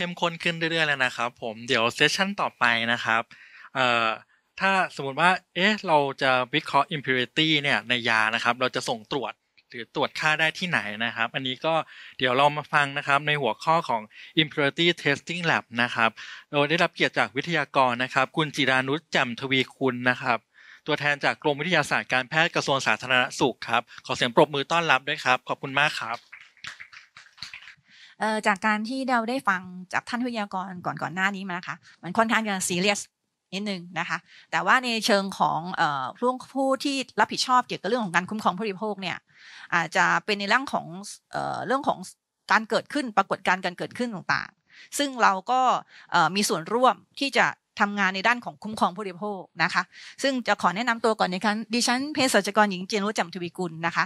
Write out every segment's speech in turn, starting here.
เข้มข้นขึ้นเรื่อย ๆ แล้วนะครับ ผมเดี๋ยวเซสชันต่อไปนะครับ เอ่อถ้าสมมติว่าเอ๊ะเราจะวิเคราะห์ impurity เนี่ยในยานะครับ เราจะส่งตรวจหรือตรวจค่าได้ที่ไหนนะครับ อันนี้ก็เดี๋ยวเรามาฟังนะครับในหัวข้อของ impurity testing lab นะครับเราได้รับเกียรติจากวิทยากรนะครับ คุณจิรานุชแจ่มทวีคุณนะครับ ตัวแทนจากกรมวิทยาศาสตร์การแพทย์กระทรวงสาธารณสุขครับขอเสียงปรบมือต้อนรับด้วยครับขอบคุณมากครับจากการที่เราได้ฟังจากท่านวิทยากรก่อนก่อนหน้านี้มานะคะมันค่อนข้างจะซีเรียส นิดนึงนะคะแต่ว่าในเชิงของเร่องผู้ที่รับผิดชอบเกี่ยวกับเรื่องของการคุ้มครองผู้บริโภคเนี่ยอาจจะเป็นในเรื่องของเรื่องของการเกิดขึ้นปรากฏการณ์การเกิดขึ้นต่างๆ ซึ่งเราก็มีส่วนร่วมที่จะทำงานในด้านของคุ้มครองผู้บริโภคนะคะซึ่งจะขอแนะนำตัวก่อนนะคะดิฉันเภสัชกรหญิงเจนรุจำทวีกุลนะคะ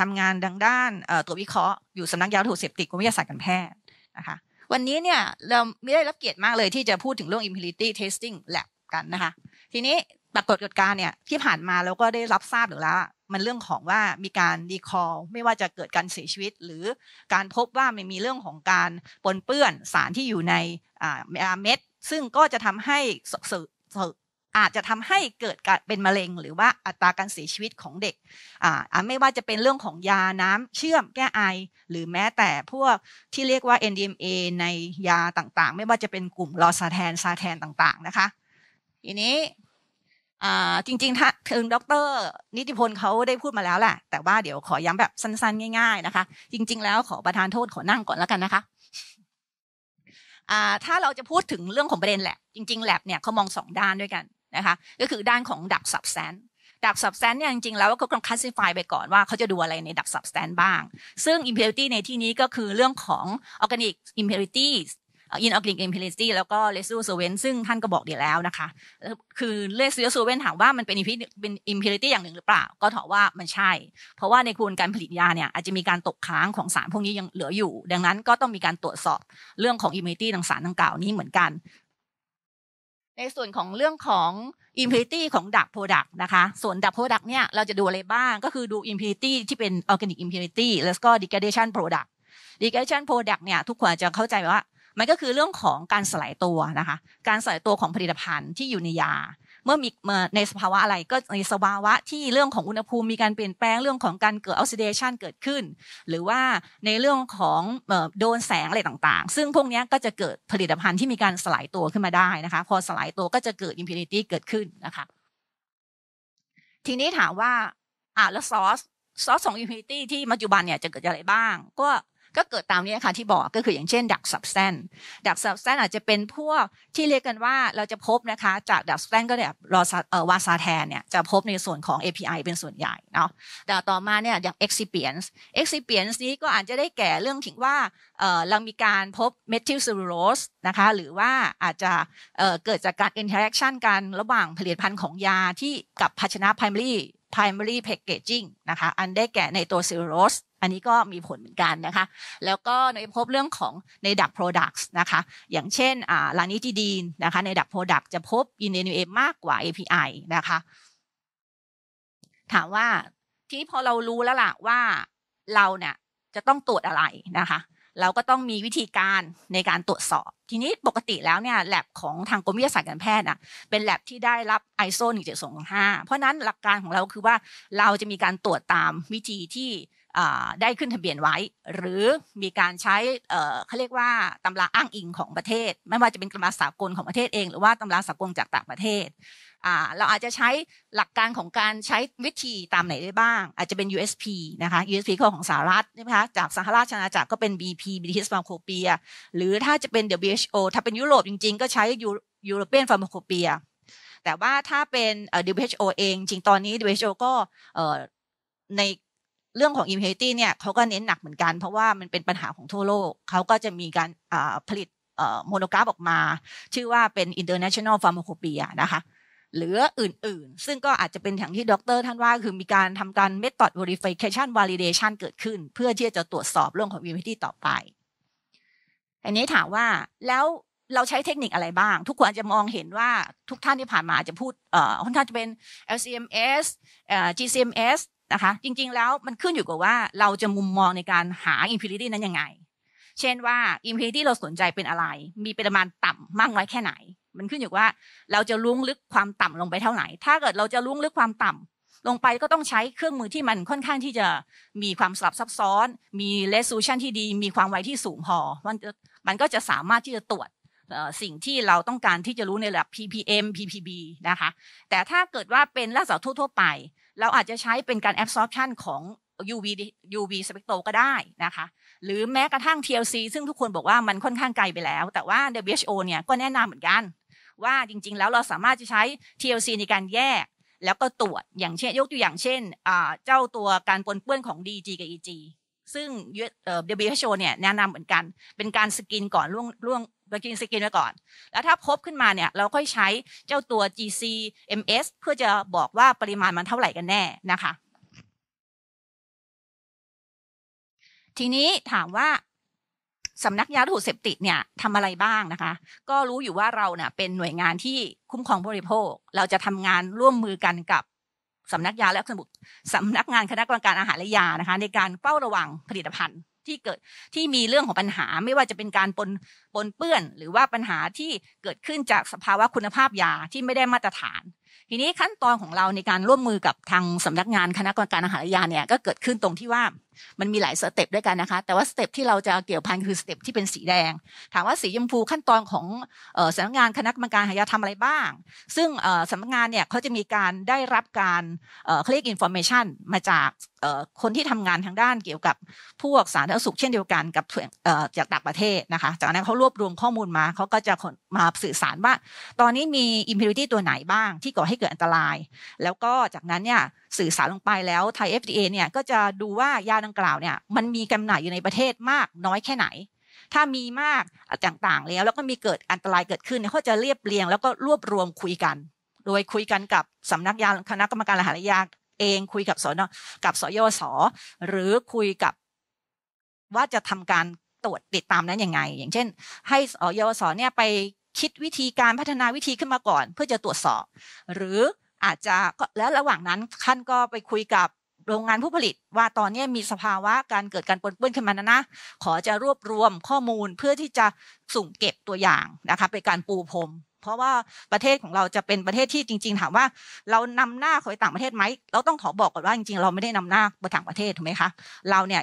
ทำงานดังด้านตัววิเคราะห์ อยู่สำนักยาถูกเสพติดกรมวิทยาศาสตร์การแพทย์นะคะวันนี้เนี่ยเราไม่ได้รับเกียรติมากเลยที่จะพูดถึงเรื่อง impurity testing lab กันนะคะทีนี้ปรากฏการณ์เนี่ยที่ผ่านมาเราก็ได้รับทราบหรือแล้วมันเรื่องของว่ามีการดีคอลไม่ว่าจะเกิดการเสียชีวิตหรือการพบว่ามันมีเรื่องของการปนเปื้อนสารที่อยู่ในเม็ดซึ่งก็จะทำให้อาจจะทำให้เกิดการเป็นมะเร็งหรือว่าอัตราการเสียชีวิตของเด็ก ไม่ว่าจะเป็นเรื่องของยาน้ำเชื่อมแก้ไอ หรือแม้แต่พวกที่เรียกว่า NDMA ในยาต่างๆ ไม่ว่าจะเป็นกลุ่มลอซาแทนซาแทนต่าง ๆนะคะทีนี้จริงๆถ้าถึงดร นิติพลเขาได้พูดมาแล้วแหละแต่ว่าเดี๋ยวขอย้ำแบบสั้นๆ ง่ายๆนะคะจริง ๆแล้วขอประทานโทษขอนั่งก่อนแล้วกันนะคะถ้าเราจะพูดถึงเรื่องของประเด็นแลบจริงๆแลบเนี่ยเขามอง2ด้านด้วยกันนะคะก็คือด้านของดับสับแซนดับสับแซนเนี่ยจริงๆแล้วก็ต้องคัสซิฟายไปก่อนว่าเขาจะดูอะไรในดับสับแซนบ้าง ซึ่ง impurity ในที่นี้ก็คือเรื่องของ organic impurities อินออร์แกนิกอิมพิลิตี้แล้วก็เลซูโซเวนซึ่งท่านก็บอกเดี๋ยวแล้วนะคะคือเลซูโซเวนถามว่ามันเป็นเป็นอิมพิลิตี้อย่างหนึ่งหรือเปล่า ก็ตอบว่ามันใช่ เพราะว่าในกระบวนการผลิตยาเนี่ย อาจจะมีการตกค้างของสารพวกนี้ยังเหลืออยู่ดังนั้นก็ต้องมีการตรวจสอบเรื่องของอิมพิลิตี้ทางสารดังกล่าวนี้เหมือนกันในส่วนของเรื่องของ i พ p u ิตี้ของดัก product นะคะ ส่วนดัก product เนี่ยเราจะดูอะไรบ้างก็คือดู i พ p u ิตี้ที่เป็นออ o r g ก n ิ c i พ p u ิตี้แล้วก็ดีเกเดชันโปรดักดีเกเดชันโปรดักเนี่ยทุกคนจะเข้าใจว่ามันก็คือเรื่องของการสลายตัวนะคะ การสลายตัวของผลิตภัณฑ์ที่อยู่ในยา เมื่อมีในสภาวะอะไรก็ในสภาวะที่เรื่องของอุณหภูมิมีการเปลี่ยนแปลงเรื่องของการเกิดออกซิเดชันเกิดขึ้น หรือว่าในเรื่องของโดนแสงอะไรต่างๆ ซึ่งพวกนี้ก็จะเกิดผลิตภัณฑ์ที่มีการสลายตัวขึ้นมาได้นะคะพอสลายตัวก็จะเกิดอิมพิเรตี้เกิดขึ้นนะคะทีนี้ถามว่าอ่าแล้วซอสซอสของอิมพิเรตี้ที่ปัจจุบันเนี่ยจะเกิดอะไรบ้างก็ก็เกิดตามนี้ค่ะที่บอกก็คืออย่างเช่นดักซับแซนดักซับแซนอาจจะเป็นพวกที่เรียกกันว่าเราจะพบนะคะจากดักซับแซนก็แบบรอวาซาแทนเนี่ยจะพบในส่วนของ API เป็นส่วนใหญ่เนาะแต่ต่อมาเนี่ยอย่าง experience experience นี้ก็อาจจะได้แก่เรื่องถึงว่าเรามีการพบเมทิลซ l โรสนะคะหรือว่าอาจจะเกิดจากการอินเทอร์แอคชันกันระหว่างผลิตภัณฑ์ของยาที่กับภาชนะ primary primary packaging นะคะอันได้แก่ในตัวซ l โรสอันนี้ก็มีผลเหมือนกันนะคะ แล้วก็ในพบเรื่องของในดัก Products นะคะ อย่างเช่นลานิจิดีนนะคะ ในดัก Product จะพบ i n n a m มากกว่า API นะคะ ถามว่าที่พอเรารู้แล้วล่ะ ว่าเราเนี่ยจะต้องตรวจอะไรนะคะ เราก็ต้องมีวิธีการในการตรวจสอบ ทีนี้ปกติแล้วเนี่ยแลบของทางกรมวิทยาศาสตร์การแพทย์นะเป็นแลบที่ได้รับ ISO 1 7 2 5เพราะนั้นหลักการของเราคือว่าเราจะมีการตรวจตามวิธีที่ได้ขึ้นทะเบียนไว้ หรือมีการใช้เขาเรียกว่าตำราอ้างอิงของประเทศ ไม่ว่าจะเป็นตำราสากลของประเทศเองหรือว่าตำราสากลจากต่างประเทศเราอาจจะใช้หลักการของการใช้วิธีตามไหนได้บ้าง อาจจะเป็น USP นะคะ USP ้อของสหรัฐใช่ไหมคะจากสหราชอาณาจักรก็เป็น BP British p h a r m a c o p e i a หรือถ้าจะเป็น WHO ถ้าเป็นยุโรปจริงๆ ก็ใช้ European p h a r m a c o p e i a แต่ว่าถ้าเป็น WHO เองจริงตอนนี้ WHO ก็ในเรื่องของ i m ม u n i t y เนี่ยเขาก็เน้นหนักเหมือนกันเพราะว่ามันเป็นปัญหาของทั่วโลกเขาก็จะมีการผลิตโมโนกราฟออกมา ชื่อว่าเป็น international pharmacopoeia นะคะหรืออื่นๆ ซึ่งก็อาจจะเป็นอย่างที่ดรท่านว่า คือมีการทำการ method verification validation เกิดขึ้น เพื่อที่จะตรวจสอบเรื่องของ i m ม u n i t y ต่อไป อันนี้ถามว่าแล้วเราใช้เทคนิคอะไรบ้าง ทุกคนจะมองเห็นว่าทุกท่านที่ผ่านมาจะพูดเอ่อท่านจะเป็น LCMS เอ่อ GCMS นะคะจริงๆ แล้วมันขึ้นอยู่กับว่าเราจะมุมมองในการหา impurity นั้นยังไง เช่นว่า impurity เราสนใจเป็นอะไร มีปริมาณต่ำมากน้อยแค่ไหน มันขึ้นอยู่ว่าเราจะลุ้งลึกความต่ำลงไปเท่าไหร่ ถ้าเกิดเราจะลุ้งลึกความต่ำ ลงไปก็ต้องใช้เครื่องมือที่มันค่อนข้างที่จะมีความสลับซับซ้อน มีเรสูชชั i ที่ดี มีความไวที่สูงพอมันมันก็จะสามารถที่จะตรวจสิ่งที่เราต้องการที่จะรู้ในระดับ ppm ppb นะคะ แต่ถ้าเกิดว่าเป็นรักษะทั่วๆไปเราอาจจะใช้เป็นการแอบซอร์ชันของ UV UV สเปกโตก็ได้นะคะหรือแม้กระทั่ง TLC ซึ่งทุกคนบอกว่ามันค่อนข้างไกลไปแล้ว แต่ว่า WHO เนี่ยก็แนะนำเหมือนกัน ว่าจริงๆแล้วเราสามารถจะใช้ TLC ในการแยก แล้วก็ตรวจอย่างเช่นยกตัวอย่างเช่นเจ้าตัวการปนเปื้อนของ DG กับ EG ซึ่ง WHO เนี่ยแนะนำเหมือนกันเป็นการสกินก่อนล่วงล่วงเรากินสกินไว้ก่อน แล้วถ้าพบขึ้นมาเนี่ย เราค่อยใช้เจ้าตัว GCMS เพื่อจะบอกว่าปริมาณมันเท่าไหร่กันแน่นะคะ ทีนี้ถามว่าสำนักยาถูกเสพติดเนี่ยทำอะไรบ้างนะคะ ก็รู้อยู่ว่าเราเนี่ยเป็นหน่วยงานที่คุ้มครองบริโภค เราจะทำงานร่วมมือกันกับสำนักยาและสมุดสำนักงานคณะกรรมการอาหารและยานะคะ ในการเฝ้าระวังผลิตภัณฑ์ที่เกิดที่มีเรื่องของปัญหาไม่ว่าจะเป็นการปนปนเปื้อน หรือว่าปัญหาที่เกิดขึ้นจากสภาวะคุณภาพยาที่ไม่ได้มาตรฐาน ทีนี้ขั้นตอนของเราในการร่วมมือกับทางสำนักงานคณะกรรมการอาหารยาเนี่ย ก็เกิดขึ้นตรงที่ว่ามันมีหลายสเต็ปด้วยกันนะคะแต่ว่าสเต็ปที่เราจะเกี่ยวพันคือสเต็ปที่เป็นสีแดง ถามว่าสีชมพูขั้นตอนของสำนักงานคณะกรรมการหายธรรมอะไรบ้าง ซึ่งสำนักงานเนี่ยเขาจะมีการได้รับการเคลรียกอินโฟเมชันมาจากคนที่ทำงานทางด้านเกี่ยวกับพวกสารณสุขเช่นเดียวกันกับจากต่างประเทศนะคะจากนั้นเขารวบรวมข้อมูลมาเขาก็จะมาสื่อสารว่า ตอนนี้มีอิมพิวตี้ตัวไหนบ้างที่ก่อให้เกิดอันตราย แล้วก็จากนั้นเนี่ยสื่อสารลงไปแล้วไทย FDA เนี่ย ก็จะดูว่ายาดังกล่าวเนี่ย มันมีกำหน่ายอยู่ในประเทศมากน้อยแค่ไหน ถ้ามีมากต่างๆ แล้ว แล้วก็มีเกิดอันตรายเกิดขึ้นเขาจะเรียบเรียงแล้วก็รวบรวมคุยกัน โดยคุยกันกับสำนักยาคณะกรรมการอาหารยาเอง คุยกับสนกับสยศหรือคุยกับ ว่าจะทำการตรวจติดตามนั้นยังไง อย่างเช่น ให้สยศเนี่ยไปคิดวิธีการพัฒนาวิธีขึ้นมาก่อน เพื่อจะตรวจสอบหรืออาจจะแล้วระหว่างนั้นท่านก็ไปคุยกับโรงงานผู้ผลิตว่าตอนนี้มีสภาวะการเกิดการปนเปื้อนขึ้นมานะนะ ขอจะรวบรวมข้อมูลเพื่อที่จะสุ่มเก็บตัวอย่างนะคะเป็นการปูพรมเพราะว่าประเทศของเราจะเป็นประเทศที่จริงๆ ถามว่าเรานำหน้าของต่างประเทศไหมเราต้องขอบอกก่อนว่าจริงๆเราไม่ได้นำหน้าไปต่างประเทศถูกไหมคะเราเนี่ย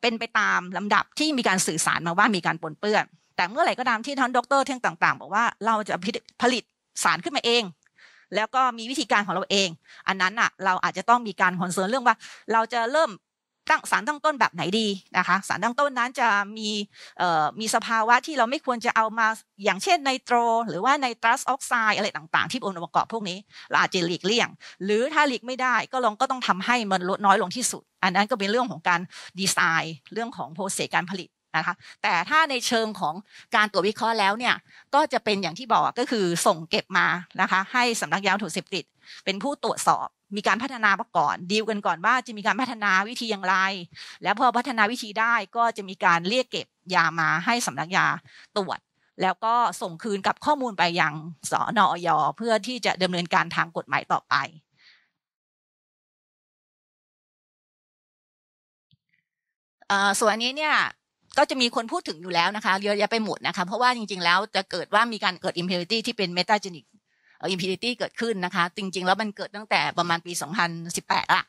เป็นไปตามลำดับที่มีการสื่อสารมาว่ามีการปนเปื้อน แต่เมื่อไหร่ก็ตามที่ท่านดรเที่ยงต่างๆบอกว่าเราจะผลิตสารขึ้นมาเองแล้วก็มีวิธีการของเราเอง อันนั้นอ่ะเราอาจจะต้องมีการคอนเซิร์นเรื่องว่า เราจะเริ่มตั้งสารตั้งต้นแบบไหนดีนะคะ สารตั้งต้นนั้นจะมีมีสภาวะที่เราไม่ควรจะเอามาอย่างเช่นไนโตรหรือว่าไนตรัสออกไซด์อะไรต่างๆที่องค์ประกอบพวกนี้เราอาจจะหลีกเลี่ยง หรือถ้าหลีกไม่ได้ก็ลองก็ต้องทำให้มันลดน้อยลงที่สุด อันนั้นก็เป็นเรื่องของการดีไซน์เรื่องของโปรเซสการผลิตนะคะแต่ถ้าในเชิงของการตรวจวิเคราะห์แล้วเนี่ยก็จะเป็นอย่างที่บอกก็คือส่งเก็บมานะคะ ให้สำนักยาถูกเสพติด เป็นผู้ตรวจสอบมีการพัฒนามาก่อนดีลกันก่อนว่าจะมีการพัฒนาวิธีอย่างไร แล้วพอพัฒนาวิธีได้ก็จะมีการเรียกเก็บยามาให้สำนักยาตรวจ แล้วก็ส่งคืนกับข้อมูลไปยังสอนอยเพื่อที่จะดำเนินการทางกฎหมายต่อไปส่วนนี้เนี่ยก็จะมีคนพูดถึงอยู่แล้วนะคะเยอะแยะไปหมดนะคะเพราะว่าจริงๆแล้วจะเกิดว่ามีการเกิด impurity ที่เป็น metagenic impurity เกิดขึ้นนะคะ จริงๆแล้วมันเกิดตั้งแต่ประมาณปี 2018ละ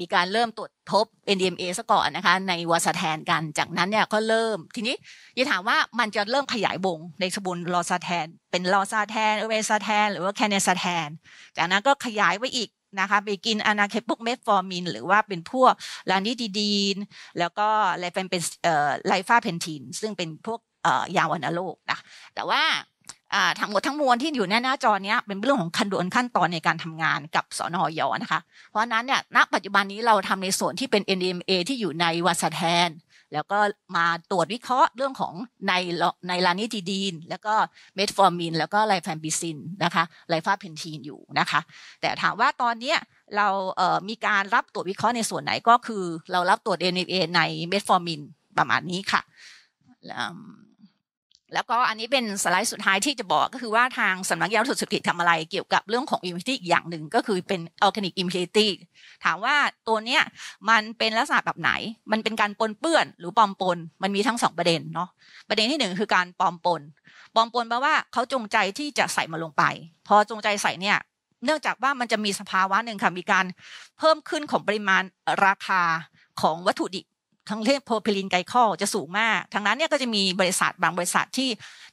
มีการเริ่มตรวจพบ NDMA ซะก่อนนะคะในวาสแทนกันจากนั้นเนี่ยก็เริ่มทีนี้จะถามว่ามันจะเริ่มขยายวงในสบุนลอซาแทนเป็นลอซาแทนเอเวซาแทนหรือว่าแคเนซาแทนจากนั้นก็ขยายไปอีกนะคะไปกินอนาเคปุกเมทฟอร์มินหรือว่าเป็นพวกลานิดีดีน แล้วก็ไลเฟนเป็นไลฟาเพนทินซึ่งเป็นพวกยาวันโรคนะแต่ว่าทั้งหมดทั้งมวลที่อยู่ในหน้าจอนี้เป็นเรื่องของขั้นตอนขั้นตอนในการทำงานกับสนอยนะคะเพราะนั้นเนี่ยณปัจจุบันนี้เราทำในส่วนที่เป็น NDMA ที่อยู่ในวัสแทนแล้วก็มาตรวจวิเคราะห์เรื่องของในในลานิจิดีน แล้วก็เมทฟอร์มิน แล้วก็ไลแฟนบิซินนะคะไลฟาเพนทีนอยู่นะคะ แต่ถามว่าตอนนี้เรามีการรับตรวจวิเคราะห์ในส่วนไหนก็คือเรารับตรวจ DNA ในเมทฟอร์มิน ประมาณนี้ค่ะแล้วก็อันนี้เป็นสไลด์สุดท้ายที่จะบอกก็คือว่าทางสำนักยาสุดสกิจทำอะไร เกี่ยวกับเรื่องของอิมพิ i t y อีกอย่างหนึ่งก็คือเป็นอ o r g ก n ิ c i m m u n i ี y ถามว่าตัวเนี้ยมันเป็นลักษณะแบบไหน มันเป็นการปนเปื้อน หรือปอมปนมันมีทั้งสองประเด็นเนาะประเด็นที่หนึ่งคือการปอมปนปอมปนแปลว่าเขาจงใจที่จะใส่มาลงไป พอจงใจใส่ เนี่ยเนื่องจากว่ามันจะมีสภาวะหนึ่งค่ะมีการเพิ่มขึ้นของปริมาณราคาของวัตถุดิบทั้งเรียกโพพิลินไกลคอจะสูงมากทางนั้นเนี่ยก็จะมีบริษัทบางบริษัทที่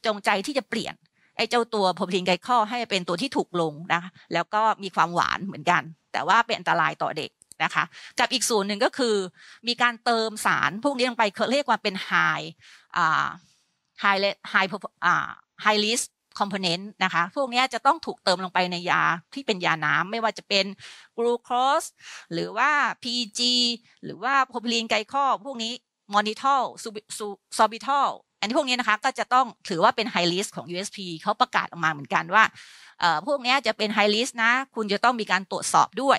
จงใจที่จะเปลี่ยนไอ้เจ้าตัวโพพิลินไกลคอให้เป็นตัวที่ถูกลงนะแล้วก็มีความหวานเหมือนกัน แต่ว่าเป็นอันตรายต่อเด็กนะคะ กับอีกส่วนหนึ่งก็คือมีการเติมสาร พวกนี้ลงไปเรียกว่าเป็นไฮไฮเลไฮไฮลิสคอมโพเนนต์นะคะ พวกนี้จะต้องถูกเติมลงไปในยาที่เป็นยาน้ำไม่ว่าจะเป็นกลูโคสหรือว่า PG หรือว่าโพพิลีนไกลคอพวกนี้มอนิทอลซอบิทอลอันนี้พวกนี้นะคะก็จะต้องถือว่าเป็นไฮลิสของ USP เขาประกาศออกมาเหมือนกันว่าพวกนี้จะเป็นไฮลิสนะคุณจะต้องมีการตรวจสอบด้วย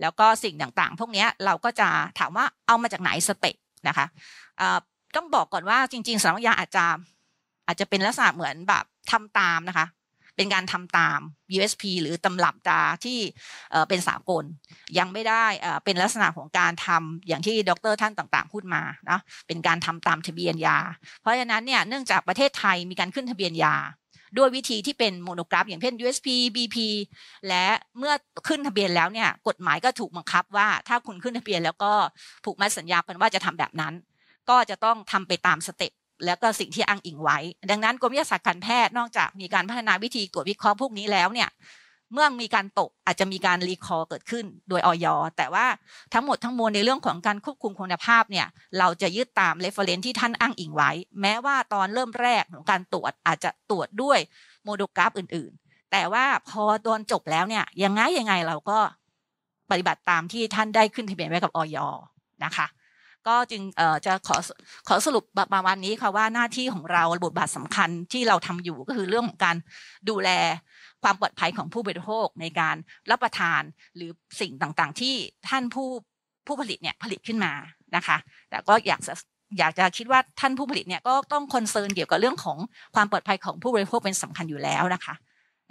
แล้วก็สิ่งต่างๆ พวกนี้เราก็จะถามว่าเอามาจากไหนสเปกนะคะต้องบอกก่อนว่าจริงๆสำรับยาอาจจะอาจจะเป็นลักษณะเหมือนแบบทำตามนะคะ เป็นการทำตาม USP หรือตำรับตาที่เป็นสากลยังไม่ได้เป็นลักษณะของการทำอย่างที่ดร ท่านต่างๆพูดมานะเป็นการทำตามทะเบียนยา เพราะฉะนั้นเนี่ยเนื่องจากประเทศไทยมีการขึ้นทะเบียนยาด้วยวิธีที่เป็นโมโนกราฟ อย่างเช่น USP BP และเมื่อขึ้นทะเบียนแล้วเนี่ยกฎหมายก็ถูกบังคับว่า ถ้าคุณขึ้นทะเบียนแล้วก็ผูกมัดสัญญากันว่าจะทำแบบนั้น ก็จะต้องทำไปตามสเต็ปแล้วก็สิ่งที่อ้างอิงไว้ ดังนั้นกรมวิทยาศาสตร์การแพทย์นอกจากมีการพัฒนาวิธีตรวจวิเคราะห์พวกนี้แล้วเนี่ย เมื่อมีการตกอาจจะมีการรีคอร์เกิดขึ้นโดยออยแต่ว่าทั้งหมดทั้งมวลในเรื่องของการควบคุมคุณภาพเนี่ยเราจะยึดตามเรฟเฟรนที่ท่านอ้างอิงไว้ แม้ว่าตอนเริ่มแรกของการตรวจอาจจะตรวจด้วยโมดูลกราฟอื่นๆ แต่ว่าพอตอนจบแล้วเนี่ยยังไงยังไงเราก็ปฏิบัติตามที่ท่านได้ขึ้นทะเบียนไว้กับออยนะคะก็จึงจะขอขอสรุปประมาณนนี้ค่ะว่าหน้าที่ของเราบทบาทสำคัญที่เราทำอยู่ก็คือเรื่องของการดูแลความปลอดภัยของผู้บริโภคในการรับประทานหรือสิ่งต่างๆ ที่ท่านผู้ผู้ผลิตเนี่ยผลิตขึ้นมานะคะ แต่ก็อยากอยากจะคิดว่าท่านผู้ผลิตเนี่ยก็ต้องคอนเซิร์นเกี่ยวกับเรื่องของความปลอดภัยของผู้บริโภคเป็นสำคัญอยู่แล้วนะคะ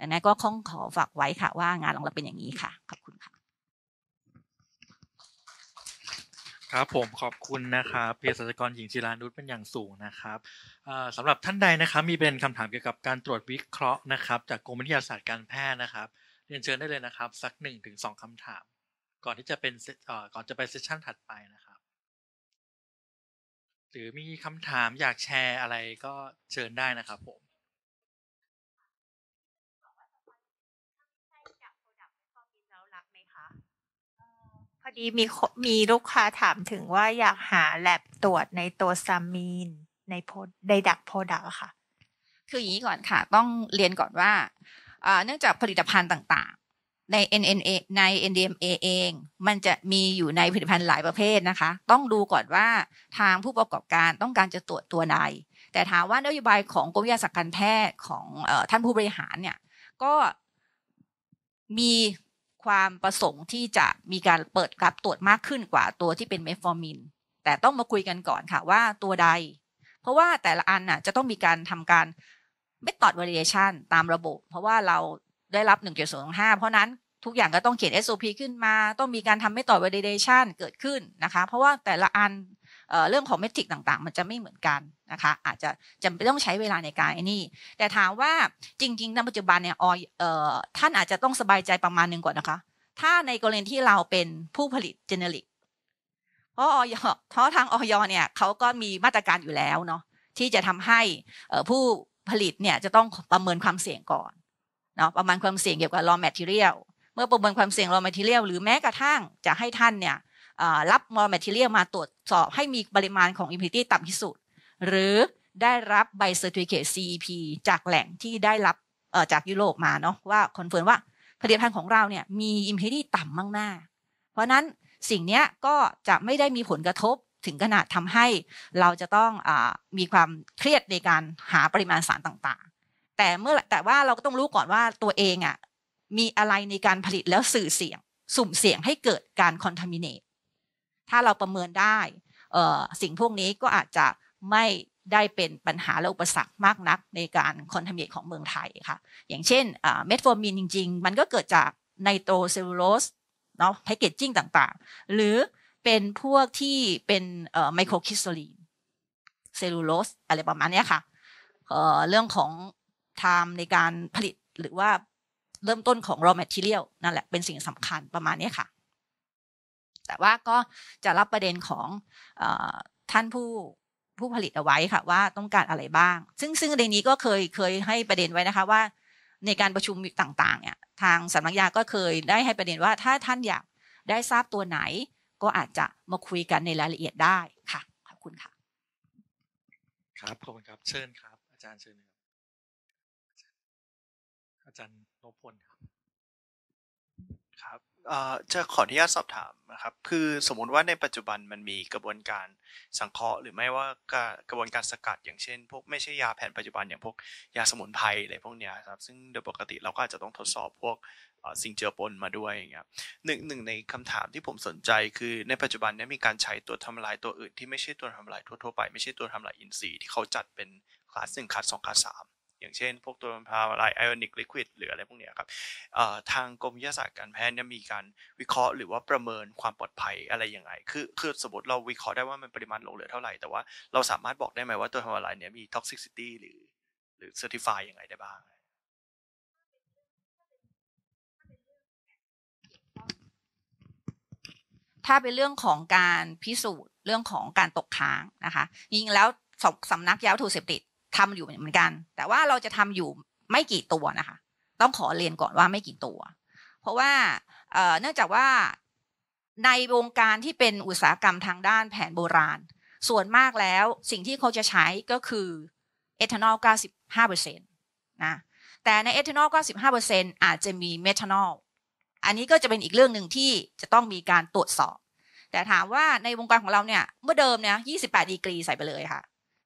ดังนั้นก็คงขอฝากไว้ค่ะว่างานของเราเป็นอย่างนี้ค่ะครับผมขอบคุณนะครับเพศสัจกรหญิงจิรานุชเป็นอย่างสูงนะครับสำหรับท่านใดนะครับ มีเป็นคำถามเกี่ยวกับการตรวจวิเคราะห์นะครับ จากกรมวิทยาศาสตร์การแพทย์นะครับ เรียนเชิญได้เลยนะครับ สัก1นถึงสองคำถาม ก่อนที่จะเป็นก่อนจะไปเซสชันถัดไปนะครับ หรือมีคำถามอยากแชร์อะไรก็เชิญได้นะครับ ผมพอดีมีมีลูกค้าถามถึงว่าอยากหาแลบตรวจในตัวซามีนในโพในดักโพดักค่ะ คืออย่างนี้ก่อนค่ะ ต้องเรียนก่อนว่า เนื่องจากผลิตภัณฑ์ต่าง ๆใน NNA ใน NDMA เอง มันจะมีอยู่ในผลิตภัณฑ์หลายประเภทนะคะ ต้องดูก่อนว่าทางผู้ประกอบการต้องการจะตรวจตัวใดแต่ถามว่านโยบายของกรมวิทยาศาสตร์การแพทย์ของท่านผู้บริหารเนี่ย ก็มีความประสงค์ที่จะมีการเปิดรับตรวจมากขึ้นกว่าตัวที่เป็นเมฟอร์มินแต่ต้องมาคุยกันก่อนค่ะว่าตัวใด เพราะว่าแต่ละอันน่ะจะต้องมีการทำการเมธอดวอริเดชันตามระบบเพราะว่าเราได้รับ1 2 5เพราะนั้นทุกอย่างก็ต้องเขียน SOP ขึ้นมา ต้องมีการทำเมธอดวอริเดชันเกิดขึ้นนะคะเพราะว่าแต่ละอันเรื่องของเมทริกต่างๆ มันจะไม่เหมือนกันะคะอาจจะจำเป็นต้องใช้เวลาในการไอ้นี่ แต่ถามว่าจริงๆในปัจจุบันเนี่ยอออท่านอาจจะต้องสบายใจประมาณนึงก่อนนะคะ ถ้าในกรณีที่เราเป็นผู้ผลิตเจเนริกเพราะออยเพราะทางออยเนี่ยเขาก็มีมาตรการอยู่แล้วเนาะที่จะทำให้ผู้ผลิตเนี่ยจะต้องประเมินความเสี่ยงก่อนเนาะประมาณความเสี่ยงเกี่ยวกับ raw material เมื่อประเมินความเสี่ยง raw material หรือแม้กระทั่งจะให้ท่านเนี่ยรับ raw material มาตรวจสอบให้มีปริมาณของ impurity ต่ำที่สุดหรือได้รับใบเซอร์ติฟิเคต CEP จากแหล่งที่ได้รับจากยุโรปมาเนาะว่าคอนเฟิร์มว่าผลิตภัณฑ์ของเราเนี่ย มีอิมพีดีต่ำมากหน้าเพราะนั้นสิ่งนี้ก็จะไม่ได้มีผลกระทบถึงขนาดทำให้เราจะต้องอมีความเครียดในการหาปริมาณสารต่างๆ แต่เมื่อแต่ว่าเราก็ต้องรู้ก่อนว่าตัวเองอะ่ะมีอะไรในการผลิตแล้วสื่อเสียง สุ่มเสี่ยงให้เกิดการคอนทามิเนตถ้าเราประเมินได้สิ่งพวกนี้ก็อาจจะไม่ได้เป็นปัญหาและอุปสรรคมากนักในการคอนทามิเอตของเมืองไทยค่ะ อย่างเช่นเมทโฟมินจริงๆ มันก็เกิดจากไนโตรเซลลูโลสเนาะแพคเกจจิ้งต่างๆ หรือเป็นพวกที่เป็นไมโครคริสตัลีนเซลลูโลสอะไรประมาณนี้ค่ะ เรื่องของไทม์ในการผลิตหรือว่าเริ่มต้นของ raw material นั่นแหละเป็นสิ่งสำคัญประมาณนี้ค่ะ แต่ว่าก็จะรับประเด็นของท่านผู้ผู้ผลิตเอาไว้ค่ะ ว่าต้องการอะไรบ้าง ซึ่งซึ่งในนี้ก็เคยเคยให้ประเด็นไว้นะคะว่าในการประชุมต่างๆเนี่ยทางสำนักยาก็เคยได้ให้ประเด็นว่าถ้าท่านอยากได้ทราบตัวไหน ก็อาจจะมาคุยกันในรายละเอียดได้ค่ะขอบคุณค่ะ ครับขอบคุณครับเชิญครับ อาจารย์เชิญครับอาจารย์นพพลครับครับ จะขออนุญาตสอบถามครับคือสมมติว่าในปัจจุบันมันมีกระบวนการสังเคราะห์หรือไม่ว่ากระบวนการสกัด อย่างเช่น พวกไม่ใช่ยาแผนปัจจุบันอย่างพวกยาสมุนไพรอะไรพวกเนี้ยครับซึ่งโดยปกติเราก็อาจจะต้องทดสอบพวกสิ่งเจือปนมาด้วยอย่างเงี้ยหนึ่งหนึ่งในคำถามที่ผมสนใจ คือในปัจจุบันนี้มีการใช้ตัวทำลายตัวอื่น ที่ไม่ใช่ตัวทำลายทั่วๆไปไม่ใช่ตัวทำลายอินทรีย์ที่เขาจัดเป็นคลาสหนึ่งคลาสสองคลาสสามอย่างเช่นพวกตัวนัพาลายไอออนิกลิควิดหรืออะไรพวกนี้ครับทางกรมวิทยาศาสตร์การแพทย์เนี่ยมีการวิเคราะห์หรือว่าประเมินความปลอดภัยอะไรยังไง คือคือสมมติเราวิเคราะห์ได้ว่ามันปริมาณลงเหลือเท่าไหร่แต่ว่าเราสามารถบอกได้ไหมว่าตัวทำลายเนี่ยมีท็อกซิซิตี้หรือหรือเซอร์ติฟายยังไงได้บ้าง ถ้าเป็นเรื่องของการพิสูจน์เรื่องของการตกค้างนะคะ ยิงแล้วสำนักยาวัตถุเสพติดทำอยู่เหมือนกัน แต่ว่าเราจะทำอยู่ไม่กี่ตัวนะคะ ต้องขอเรียนก่อนว่าไม่กี่ตัว เพราะว่าเนื่องจากว่าในวงการที่เป็นอุตสาหกรรมทางด้านแผนโบราณ ส่วนมากแล้วสิ่งที่เขาจะใช้ก็คือเอทานอล 95%นะ แต่ในเอทานอล95%อาจจะมีเมทานอล อันนี้ก็จะเป็นอีกเรื่องหนึ่งที่จะต้องมีการตรวจสอบ แต่ถามว่าในวงการของเราเนี่ย เมื่อเดิมเนี่ย28ดีกรีใส่ไปเลยค่ะ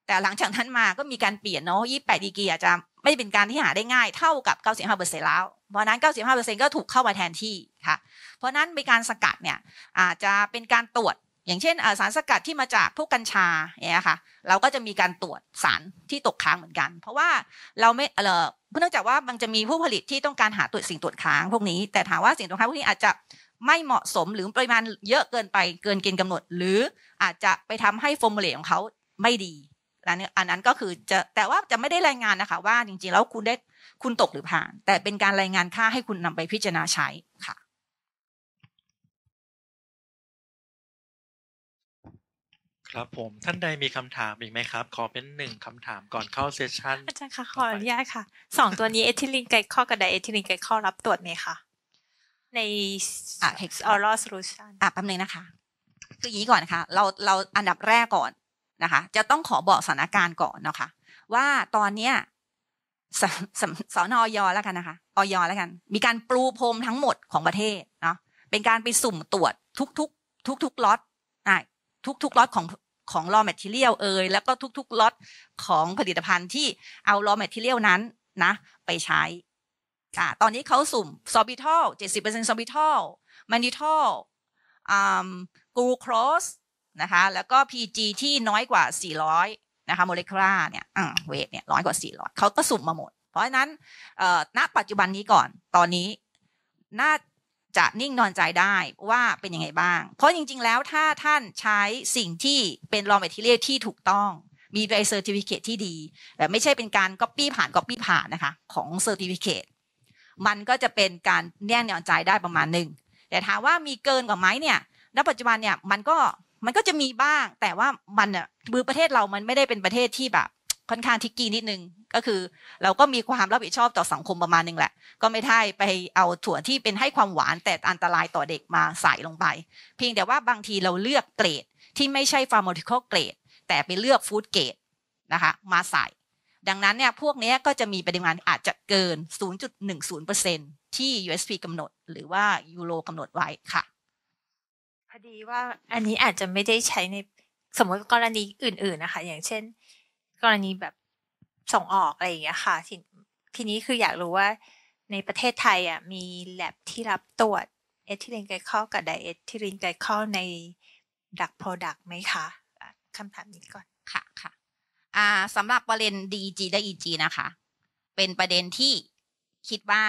แต่หลังจากนั้นมาก็มีการเปลี่ยนเนาะยี่ดีกีอาจจะไม่เป็นการที่หาได้ง่าย เท่ากับ 95%เปอร์เซ็นต์แล้วเพราะนั้น 95%เปอร์เซ็นต์ก็ ถูกเข้ามาแทนที่ค่ะ เพราะนั้นในการสกัดเนี่ยอาจจะเป็นการตรวจ อย่างเช่นสารสกัดที่มาจากพวกกัญชาเนี่ยค่ะ เราก็จะมีการตรวจสารที่ตกค้างเหมือนกัน เพราะว่าเราไม่ เออเนื่องจากว่ามันจะมีผู้ผลิตที่ต้องการหาตรวจสิ่งตรวจค้างพวกนี้ แต่ถามว่าสิ่งตรวจค้างพวกนี้อาจจะไม่เหมาะสมหรือปริมาณเยอะเกินไป เกินเกณฑ์กำหนด หรืออาจจะไปทำให้ฟอร์มูลเลของเขาไม่ดีนอันนั้นก็คือจะแต่ว่าจะไม่ได้รายงานนะคะ ว่าจริงๆ แล้วคุณได้คุณตกหรือผ่าน แต่เป็นการรายงานค่าให้คุณนำไปพิจารณาใช้ค่ะ ครับผมท่านใดมีคำถามอีกไหมครับ ขอเป็นหนึ่งคำถามก่อนเข้าเซสชันอาจารย์คะขออนุญาตค่ะ สองตัวนี้เอทิลีนไกลข้อกับไดเอทิลีนไกลข้อรับตรวจไหมคะ ในอ่ะเฮกซ์ออร์ลโซลูชันอ่ะแป๊บนึงนะคะคืออย่างนี้ก่อนนะคะเราเราอันดับแรกก่อนนะคะจะต้องขอบอกสถานการณ์ก่อนนะคะ ว่าตอนเนี้ยสสสนอยแล้วกันนะคะออยแล้วกัน มีการปลูพรมทั้งหมดของประเทศเนาะเป็นการไปสุ่มตรวจทุกทุกทุกทุกล็อตทุกทุกล็อตของของ raw material เอ่ยแล้วก็ทุก ๆล็อตของผลิตภัณฑ์ที่เอา raw material นั้นนะ ไปใช้ค่ะตอนนี้เขาสุ่มซอบิทอลเจ็ดสิบเปอร์เซ็นต์ซอบิทอลมนนิทอลอ่ากรูโคสนะคะ แล้วก็ PG ที่น้อยกว่า 400 นะคะ โมเลกุลาเนี่ยเวทเนี่ยร้อยกว่า 400 เขาก็สุ่มมาหมด เพราะฉะนั้นณปัจจุบันนี้ก่อนตอนนี้ น่าจะนิ่งนอนใจได้ว่าเป็นยังไงบ้าง เพราะจริงๆแล้วถ้าท่านใช้สิ่งที่เป็นรอมแมทเทียที่ถูกต้องมีใบเซอร์ติฟิเคตที่ดีแต่ไม่ใช่เป็นการก๊อปปี้ผ่านก๊อปปี้ผ่านนะคะของเซอร์ติฟิเคตมันก็จะเป็นการแน่นอนใจได้ประมาณหนึ่งแต่ถามว่ามีเกินกว่าไหมเนี่ยณปัจจุบันเนี่ยมันก็มันก็จะมีบ้าง แต่ว่ามันอ่ะมือประเทศเรามันไม่ได้เป็นประเทศที่แบบ ค่อนข้างทิกกี้นิดนึงก็คือเราก็มีความรับผิดชอบต่อสังคมประมาณนึงแหละ ก็ไม่ได้ไปเอาถั่วที่เป็นให้ความหวานแต่อันตรายต่อเด็กมาใส่ลงไป เพียงแต่ว่าบางทีเราเลือกเกรด ที่ไม่ใช่ฟาร์มอติคอลเกรดแต่ไปเลือกฟู้ดเกรดนะคะ มาใส่ ดังนั้นเนี่ยพวกนี้ก็จะมีปริมาณอาจจะเกิน 0.10%ที่ USP กำหนดหรือว่ายูโรกำหนดไว้ค่ะอดีว่าอันนี้อาจจะไม่ได้ใช้ในสมมติกรณีอื่นๆนะคะ อย่างเช่นกรณีแบบส่งออกอะไรอย่างเงี้ยค่ะททีนี้คืออยากรู้ว่าในประเทศไทยอ่ะ มีแลบที่รับตรวจเอทิลีนไกลคอกับไดเอทิลีนไกลคอในดักโปรดักไหมคะคำถามนี้ก่อนค่ะค่ะ อ่าสำหรับประเด็น DEG และ EG นะคะ เป็นประเด็นที่คิดว่า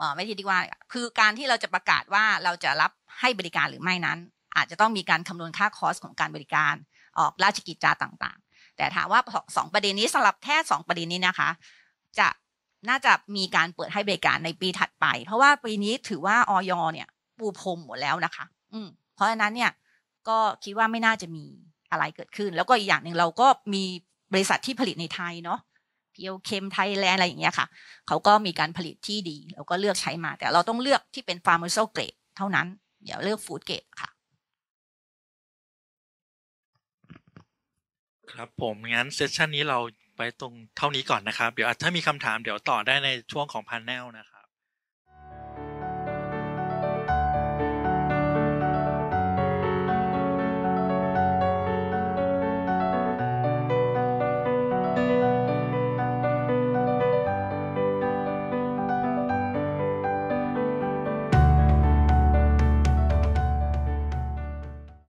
อไม่ที่ดีกว่า คือการที่เราจะประกาศว่าเราจะรับให้บริการหรือไม่นั้นอาจจะต้องมีการคำนวณค่าคอสของการบริการออกราชกิจจาต่าง ๆ แต่ถามว่าสองประเด็นนี้สำหรับแค่2 ประเด็นนี้นะคะ จะน่าจะมีการเปิดให้บริการในปีถัดไป เพราะว่าปีนี้ถือว่าออยเนี่ยปูพรมหมดแล้วนะคะ อืม เพราะฉะนั้นเนี่ยก็คิดว่าไม่น่าจะมีอะไรเกิดขึ้นแล้วก็อีกอย่างหนึ่งเราก็มีบริษัทที่ผลิตในไทยเนาะเพียวเคมไทยแลนด์อะไรอย่างเงี้ยค่ะเขาก็มีการผลิตที่ดีเราก็เลือกใช้มา แต่เราต้องเลือกที่เป็นฟาร์มเมอร์เกรดเท่านั้นอย่าเลือกฟู้ดเกรดค่ะครับ ผม งั้นเซสชันนี้เราไปตรงเท่านี้ ก่อน นะครับ เดี๋ยว ถ้า มีคำถามเดี๋ยวต่อได้ในช่วงของพาร์นลนะครับ